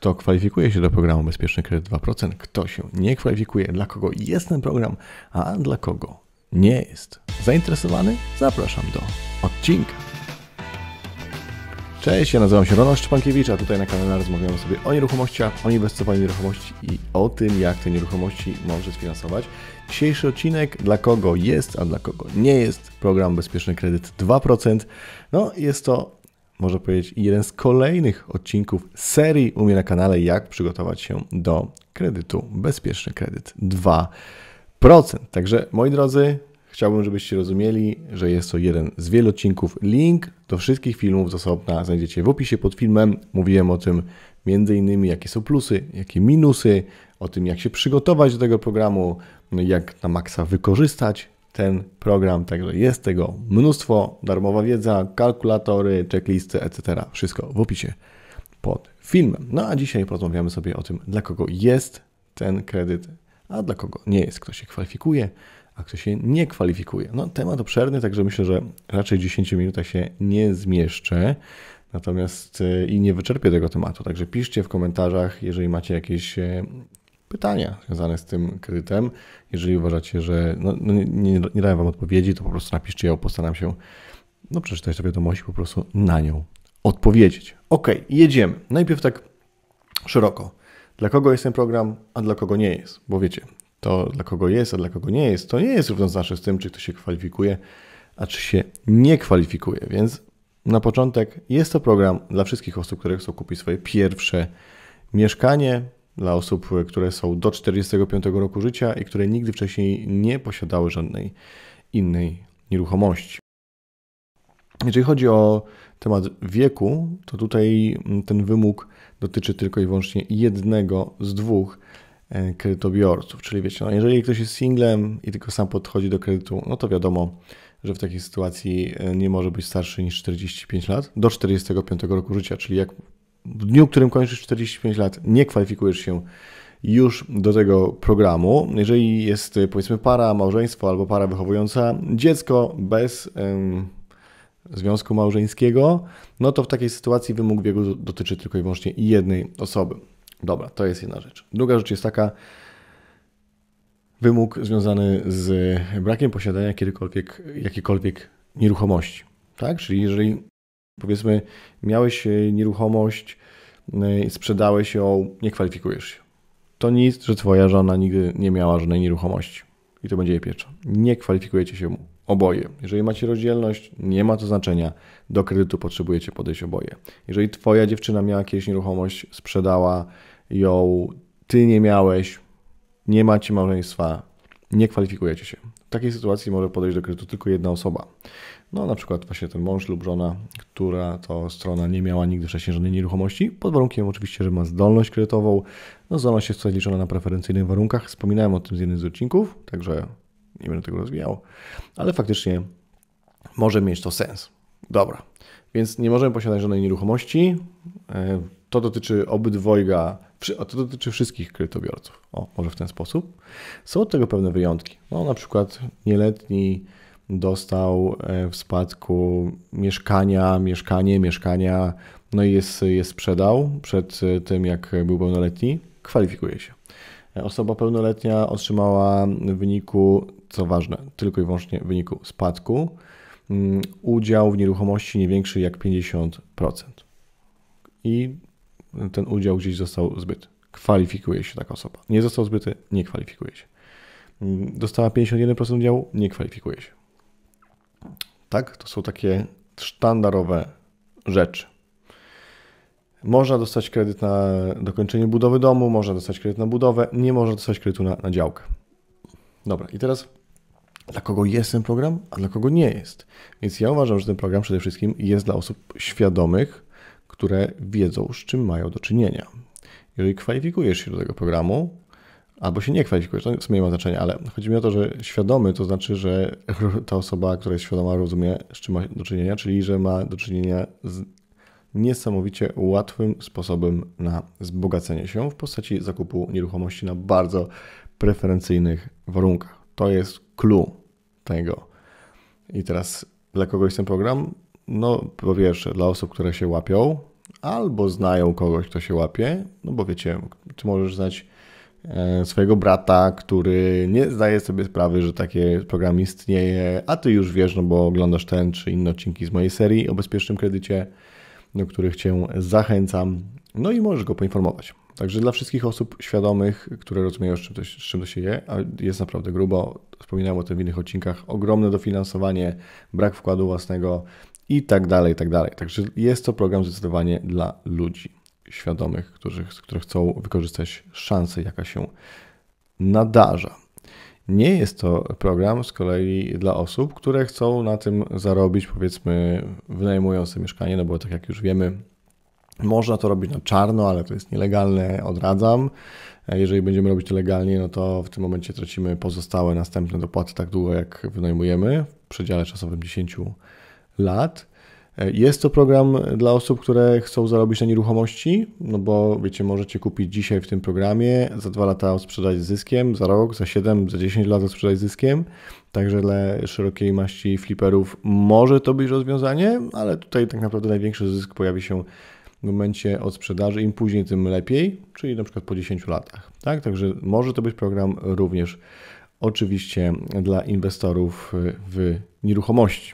kto kwalifikuje się do programu Bezpieczny Kredyt 2%, kto się nie kwalifikuje, dla kogo jest ten program, a dla kogo nie jest. Zainteresowany? Zapraszam do odcinka. Cześć, ja nazywam się Ronan Szczepankiewicz, a tutaj na kanale rozmawiamy sobie o nieruchomościach, o inwestowaniu w nieruchomości i o tym, jak te nieruchomości może sfinansować. Dzisiejszy odcinek dla kogo jest, a dla kogo nie jest program Bezpieczny Kredyt 2%. No, jest to można powiedzieć, jeden z kolejnych odcinków serii u mnie na kanale, jak przygotować się do kredytu Bezpieczny Kredyt 2%. Także moi drodzy, chciałbym, żebyście rozumieli, że jest to jeden z wielu odcinków. Link do wszystkich filmów z osobna znajdziecie w opisie pod filmem. Mówiłem o tym między innymi, jakie są plusy, jakie minusy, o tym, jak się przygotować do tego programu, jak na maksa wykorzystać ten program, także jest tego mnóstwo, darmowa wiedza, kalkulatory, checklisty, etc. Wszystko w opisie pod filmem. No a dzisiaj porozmawiamy sobie o tym, dla kogo jest ten kredyt, a dla kogo nie jest, kto się kwalifikuje, a kto się nie kwalifikuje. No temat obszerny, także myślę, że raczej w 10 minutach się nie zmieszczę. Natomiast e, i nie wyczerpię tego tematu, także piszcie w komentarzach, jeżeli macie jakieś e, pytania związane z tym kredytem. Jeżeli uważacie, że no, no nie, nie, nie dałem Wam odpowiedzi, to po prostu napiszcie ja postaram się no, przeczytać te wiadomości, i po prostu na nią odpowiedzieć. Ok, jedziemy. Najpierw tak szeroko. Dla kogo jest ten program, a dla kogo nie jest? Bo wiecie, to dla kogo jest, a dla kogo nie jest, to nie jest równoznaczne z tym, czy ktoś się kwalifikuje, a czy się nie kwalifikuje. Więc na początek jest to program dla wszystkich osób, które chcą kupić swoje pierwsze mieszkanie dla osób, które są do 45 roku życia i które nigdy wcześniej nie posiadały żadnej innej nieruchomości. Jeżeli chodzi o temat wieku, to tutaj mm, ten wymóg dotyczy tylko i wyłącznie jednego z dwóch e, kredytobiorców. Czyli wiecie, no jeżeli ktoś jest singlem i tylko sam podchodzi do kredytu, no to wiadomo, że w takiej sytuacji e, nie może być starszy niż 45 lat do 45 roku życia, czyli jak w dniu, w którym kończysz 45 lat, nie kwalifikujesz się już do tego programu. Jeżeli jest e, powiedzmy para, małżeństwo albo para wychowująca dziecko bez ym, związku małżeńskiego, no to w takiej sytuacji wymóg wieku dotyczy tylko i wyłącznie jednej osoby. Dobra, to jest jedna rzecz. Druga rzecz jest taka, wymóg związany z brakiem posiadania kiedykolwiek, jakiejkolwiek nieruchomości. Tak? Czyli jeżeli Powiedzmy, miałeś e, nieruchomość, e, sprzedałeś ją, nie kwalifikujesz się. To nic, że twoja żona nigdy nie miała żadnej nieruchomości i to będzie jej piecza. Nie kwalifikujecie się oboje. Jeżeli macie rozdzielność, nie ma to znaczenia. Do kredytu potrzebujecie podejść oboje. Jeżeli twoja dziewczyna miała jakieś nieruchomość, sprzedała ją, ty nie miałeś, nie macie małżeństwa, nie kwalifikujecie się takiej sytuacji może podejść do kredytu tylko jedna osoba. No na przykład właśnie ten mąż lub żona, która to strona nie miała nigdy wcześniej żadnej nieruchomości, pod warunkiem oczywiście, że ma zdolność kredytową. No zdolność jest tutaj liczona na preferencyjnych warunkach. Wspominałem o tym z jednym z odcinków, także nie będę tego rozwijał. Ale faktycznie może mieć to sens. Dobra, więc nie możemy posiadać żadnej nieruchomości. E, to dotyczy obydwojga, to dotyczy wszystkich kredytobiorców. O, może w ten sposób. Są od tego pewne wyjątki. No, na przykład nieletni dostał e, w spadku mieszkania, mieszkanie, mieszkania, no i jest, jest sprzedał przed e, tym, jak był pełnoletni, kwalifikuje się. E, osoba pełnoletnia otrzymała w wyniku, co ważne, tylko i wyłącznie w wyniku spadku, mm, udział w nieruchomości nie większy jak 50%. I ten udział gdzieś został zbyt. Kwalifikuje się taka osoba. Nie został zbyty, nie kwalifikuje się. Dostała 51% udziału, nie kwalifikuje się. Tak, to są takie sztandarowe rzeczy. Można dostać kredyt na dokończenie budowy domu, można dostać kredyt na budowę, nie można dostać kredytu na, na działkę. Dobra, i teraz dla kogo jest ten program, a dla kogo nie jest. Więc ja uważam, że ten program przede wszystkim jest dla osób świadomych, które wiedzą, z czym mają do czynienia. Jeżeli kwalifikujesz się do tego programu, albo się nie kwalifikujesz, to w sumie nie ma znaczenia, ale chodzi mi o to, że świadomy to znaczy, że ta osoba, która jest świadoma, rozumie, z czym ma do czynienia, czyli że ma do czynienia z niesamowicie łatwym sposobem na zbogacenie się w postaci zakupu nieruchomości na bardzo preferencyjnych warunkach. To jest clue tego. I teraz dla kogoś ten program no po pierwsze dla osób, które się łapią, albo znają kogoś, kto się łapie, no bo wiecie, ty możesz znać e, swojego brata, który nie zdaje sobie sprawy, że taki program istnieje, a ty już wiesz, no bo oglądasz ten czy inne odcinki z mojej serii o bezpiecznym kredycie, do których cię zachęcam, no i możesz go poinformować. Także dla wszystkich osób świadomych, które rozumieją, z czym to, z czym to się je, a jest naprawdę grubo, wspominałem o tym w innych odcinkach, ogromne dofinansowanie, brak wkładu własnego, i tak dalej, i tak dalej. Także jest to program zdecydowanie dla ludzi świadomych, którzy, którzy chcą wykorzystać szansę, jaka się nadarza. Nie jest to program z kolei dla osób, które chcą na tym zarobić, powiedzmy, wynajmujące mieszkanie, no bo tak jak już wiemy, można to robić na czarno, ale to jest nielegalne, odradzam. Jeżeli będziemy robić to legalnie, no to w tym momencie tracimy pozostałe następne dopłaty tak długo, jak wynajmujemy, w przedziale czasowym 10 lat. E, jest to program dla osób, które chcą zarobić na nieruchomości, no bo wiecie, możecie kupić dzisiaj w tym programie, za dwa lata sprzedać zyskiem, za rok, za 7, za 10 lat sprzedać zyskiem. Także dla szerokiej maści fliperów może to być rozwiązanie, ale tutaj tak naprawdę największy zysk pojawi się w momencie od sprzedaży, im później, tym lepiej, czyli na przykład po 10 latach. Tak? Także może to być program również oczywiście dla inwestorów w nieruchomości.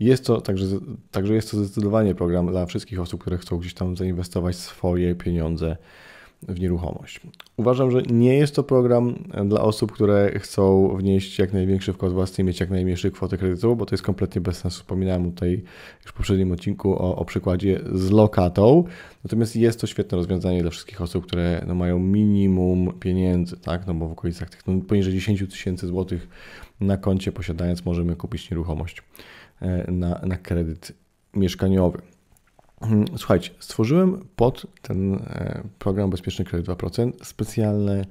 Jest to także, także jest to zdecydowanie program dla wszystkich osób, które chcą gdzieś tam zainwestować swoje pieniądze w nieruchomość. Uważam, że nie jest to program dla osób, które chcą wnieść jak największy wkład własny i mieć jak najmniejszy kwotę kredytu, bo to jest kompletnie bez sensu. Wspominałem tutaj już w poprzednim odcinku o, o przykładzie z lokatą. Natomiast jest to świetne rozwiązanie dla wszystkich osób, które no, mają minimum pieniędzy, tak? no bo w okolicach tych no, poniżej 10 tysięcy złotych na koncie posiadając możemy kupić nieruchomość. E, na, na kredyt mieszkaniowy. Mm, słuchajcie, stworzyłem pod ten e, program Bezpieczny Kredyt 2% specjalne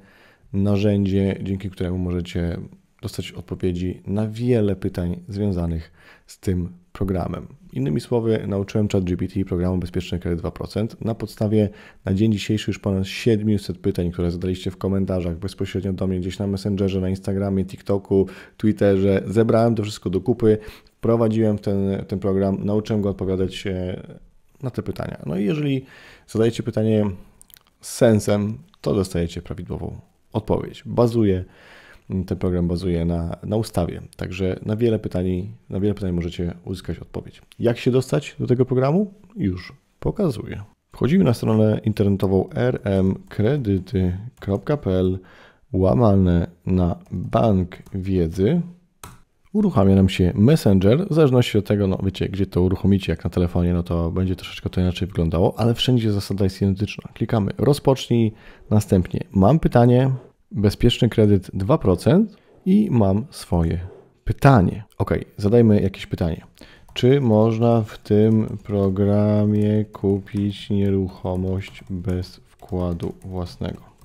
narzędzie, dzięki któremu możecie dostać odpowiedzi na wiele pytań związanych z tym programem. Innymi słowy, nauczyłem ChatGPT programu Bezpieczny Kredyt 2% na podstawie na dzień dzisiejszy już ponad 700 pytań, które zadaliście w komentarzach bezpośrednio do mnie gdzieś na Messengerze, na Instagramie, TikToku, Twitterze. Zebrałem to wszystko do kupy wprowadziłem ten, ten program, nauczyłem go odpowiadać e, na te pytania. No i jeżeli zadajecie pytanie z sensem, to dostajecie prawidłową odpowiedź. Bazuje, ten program bazuje na, na ustawie, także na wiele, pytań, na wiele pytań możecie uzyskać odpowiedź. Jak się dostać do tego programu? Już pokazuję. Wchodzimy na stronę internetową rmkredyty.pl łamane na bank wiedzy uruchamia nam się Messenger, w zależności od tego, no wiecie, gdzie to uruchomicie, jak na telefonie, no to będzie troszeczkę to inaczej wyglądało, ale wszędzie zasada jest identyczna. Klikamy rozpocznij, następnie mam pytanie, bezpieczny kredyt 2% i mam swoje pytanie. Ok, zadajmy jakieś pytanie. Czy można w tym programie kupić nieruchomość bez wkładu własnego?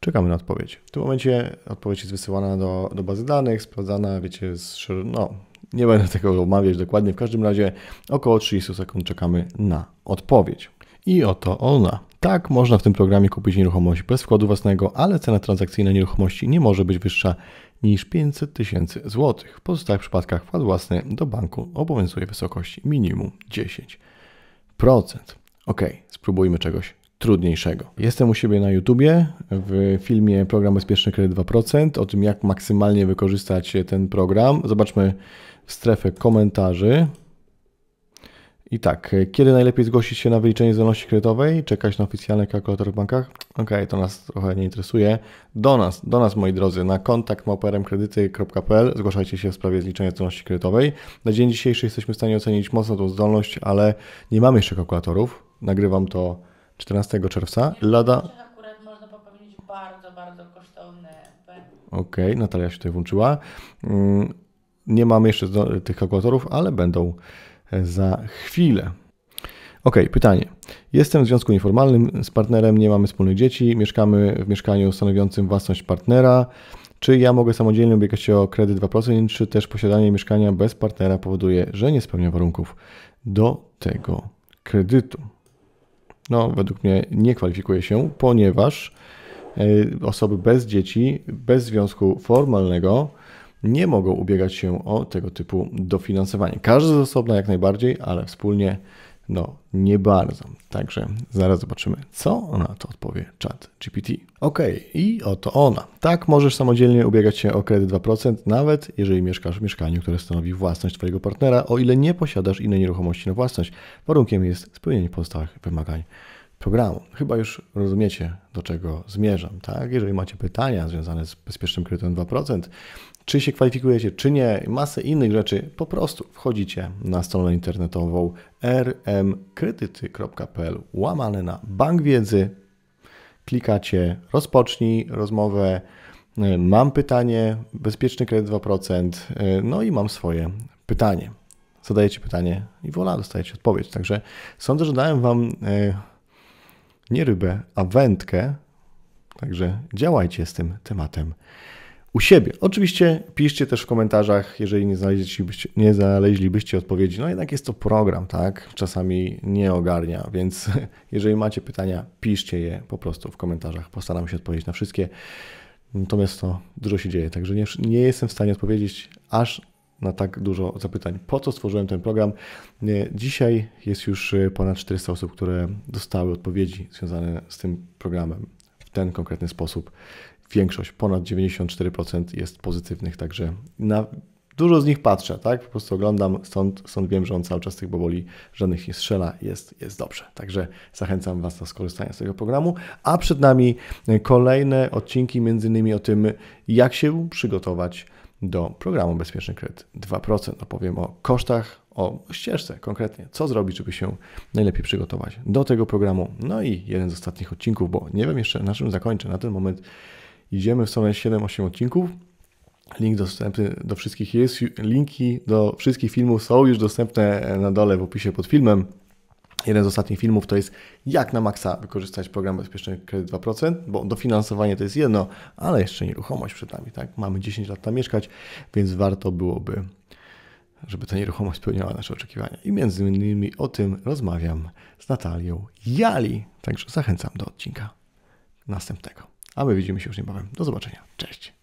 Czekamy na odpowiedź. W tym momencie odpowiedź jest wysyłana do, do bazy danych, sprawdzana, wiecie, z, no, nie będę tego omawiać dokładnie, w każdym razie około 30 sekund czekamy na odpowiedź. I oto ona. Tak, można w tym programie kupić nieruchomość bez wkładu własnego, ale cena transakcyjna nieruchomości nie może być wyższa niż 500 tysięcy złotych. W pozostałych przypadkach wkład własny do banku obowiązuje wysokości minimum 10%. Ok, spróbujmy czegoś trudniejszego. Jestem u siebie na YouTubie w filmie Program Bezpieczny Kredyt 2% o tym, jak maksymalnie wykorzystać ten program. Zobaczmy w strefę komentarzy. I tak, kiedy najlepiej zgłosić się na wyliczenie zdolności kredytowej? Czekać na oficjalny kalkulator w bankach? Ok, to nas trochę nie interesuje. Do nas, do nas moi drodzy, na kontakt kredyty.pl zgłaszajcie się w sprawie zliczenia zdolności kredytowej. Na dzień dzisiejszy jesteśmy w stanie ocenić mocno tą zdolność, ale nie mamy jeszcze kalkulatorów. Nagrywam to 14 czerwca. Lada. akurat można popełnić bardzo, bardzo kosztowne Okej, okay, Natalia się tutaj włączyła. Mm, nie mamy jeszcze tych kalkulatorów, ale będą e, za chwilę. Ok, pytanie. Jestem w związku nieformalnym z partnerem, nie mamy wspólnych dzieci, mieszkamy w mieszkaniu stanowiącym własność partnera. Czy ja mogę samodzielnie ubiegać się o kredyt 2%, czy też posiadanie mieszkania bez partnera powoduje, że nie spełnia warunków do tego kredytu? No, według mnie nie kwalifikuje się, ponieważ e, osoby bez dzieci, bez związku formalnego nie mogą ubiegać się o tego typu dofinansowanie. Każdy z osobna jak najbardziej, ale wspólnie no, nie bardzo. Także zaraz zobaczymy, co na to odpowie chat GPT. Ok, i oto ona. Tak możesz samodzielnie ubiegać się o kredyt 2%, nawet jeżeli mieszkasz w mieszkaniu, które stanowi własność Twojego partnera, o ile nie posiadasz innej nieruchomości na własność. Warunkiem jest spełnienie pozostałych wymagań programu. Chyba już rozumiecie, do czego zmierzam. Tak? Jeżeli macie pytania związane z bezpiecznym kredytem 2%, czy się kwalifikujecie, czy nie, masę innych rzeczy, po prostu wchodzicie na stronę internetową rmkredyty.pl łamane na Bank Wiedzy, klikacie rozpocznij rozmowę, mam pytanie, bezpieczny kredyt 2%, no i mam swoje pytanie. Zadajecie pytanie i wola, dostajecie odpowiedź. Także sądzę, że dałem Wam e, nie rybę, a wędkę, także działajcie z tym tematem u siebie. Oczywiście piszcie też w komentarzach, jeżeli nie znaleźlibyście, nie znaleźlibyście odpowiedzi. No jednak jest to program, tak? Czasami nie ogarnia, więc jeżeli macie pytania, piszcie je po prostu w komentarzach. Postaram się odpowiedzieć na wszystkie. Natomiast to dużo się dzieje, także nie, nie jestem w stanie odpowiedzieć aż na tak dużo zapytań. Po co stworzyłem ten program? Dzisiaj jest już y, ponad 400 osób, które dostały odpowiedzi związane z tym programem w ten konkretny sposób większość, ponad 94% jest pozytywnych, także na dużo z nich patrzę, tak? Po prostu oglądam, stąd, stąd wiem, że on cały czas tych boboli żadnych nie strzela, jest, jest dobrze. Także zachęcam Was do skorzystania z tego programu. A przed nami kolejne odcinki, między innymi o tym, jak się przygotować do programu Bezpieczny Kredyt 2%. Opowiem o kosztach, o ścieżce konkretnie, co zrobić, żeby się najlepiej przygotować do tego programu. No i jeden z ostatnich odcinków, bo nie wiem jeszcze na czym zakończę na ten moment idziemy w stronę 7-8 odcinków. Link dostępny do wszystkich jest. Linki do wszystkich filmów są już dostępne na dole w opisie pod filmem. Jeden z ostatnich filmów to jest jak na maksa wykorzystać program bezpieczny kredyt 2%, bo dofinansowanie to jest jedno, ale jeszcze nieruchomość przed nami, tak? Mamy 10 lat tam mieszkać, więc warto byłoby, żeby ta nieruchomość spełniała nasze oczekiwania. I między innymi o tym rozmawiam z Natalią Jali, także zachęcam do odcinka następnego a my widzimy się już niebawem. Do zobaczenia. Cześć.